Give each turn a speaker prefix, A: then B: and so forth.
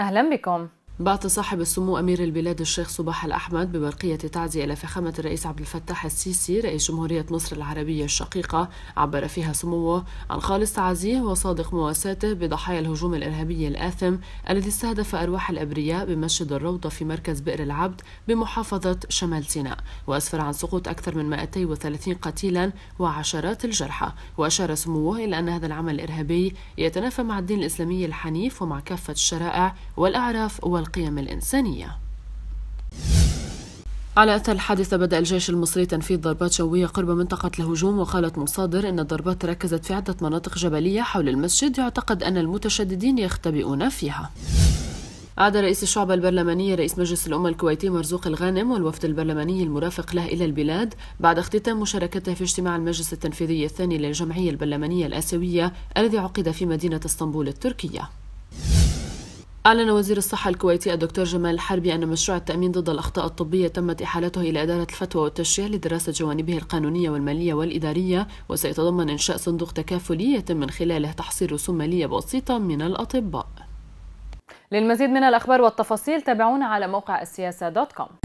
A: أهلا بكم بعث صاحب السمو أمير البلاد الشيخ صباح الأحمد ببرقية تعزية فخامة الرئيس عبد الفتاح السيسي رئيس جمهورية مصر العربية الشقيقة عبر فيها سموه عن خالص تعزيه وصادق مواساته بضحايا الهجوم الإرهابي الآثم الذي استهدف أرواح الأبرياء بمسجد الروضة في مركز بئر العبد بمحافظة شمال سيناء وأسفر عن سقوط أكثر من 230 قتيلا وعشرات الجرحى وأشار سموه إلى أن هذا العمل الإرهابي يتنافى مع الدين الإسلامي الحنيف ومع كافة الشرائع والأعراف والقبائل القيم الإنسانية على أثر الحادثة بدأ الجيش المصري تنفيذ ضربات جوية قرب منطقة الهجوم وقالت مصادر أن الضربات تركزت في عدة مناطق جبلية حول المسجد يعتقد أن المتشددين يختبئون فيها عاد رئيس الشعبة البرلمانية رئيس مجلس الأمة الكويتي مرزوق الغانم والوفد البرلماني المرافق له إلى البلاد بعد اختتام مشاركته في اجتماع المجلس التنفيذي الثاني للجمعية البرلمانية الآسيوية الذي عقد في مدينة اسطنبول التركية أعلن وزير الصحة الكويتي الدكتور جمال الحربي أن مشروع التأمين ضد الأخطاء الطبية تمت إحالته إلى إدارة الفتوى والتشريع لدراسة جوانبه القانونية والمالية والإدارية وسيتضمن إنشاء صندوق تكافلي يتم من خلاله تحصيل رسوم مالية بسيطة من الأطباء للمزيد من الأخبار والتفاصيل تابعونا على موقع السياسة دوت كوم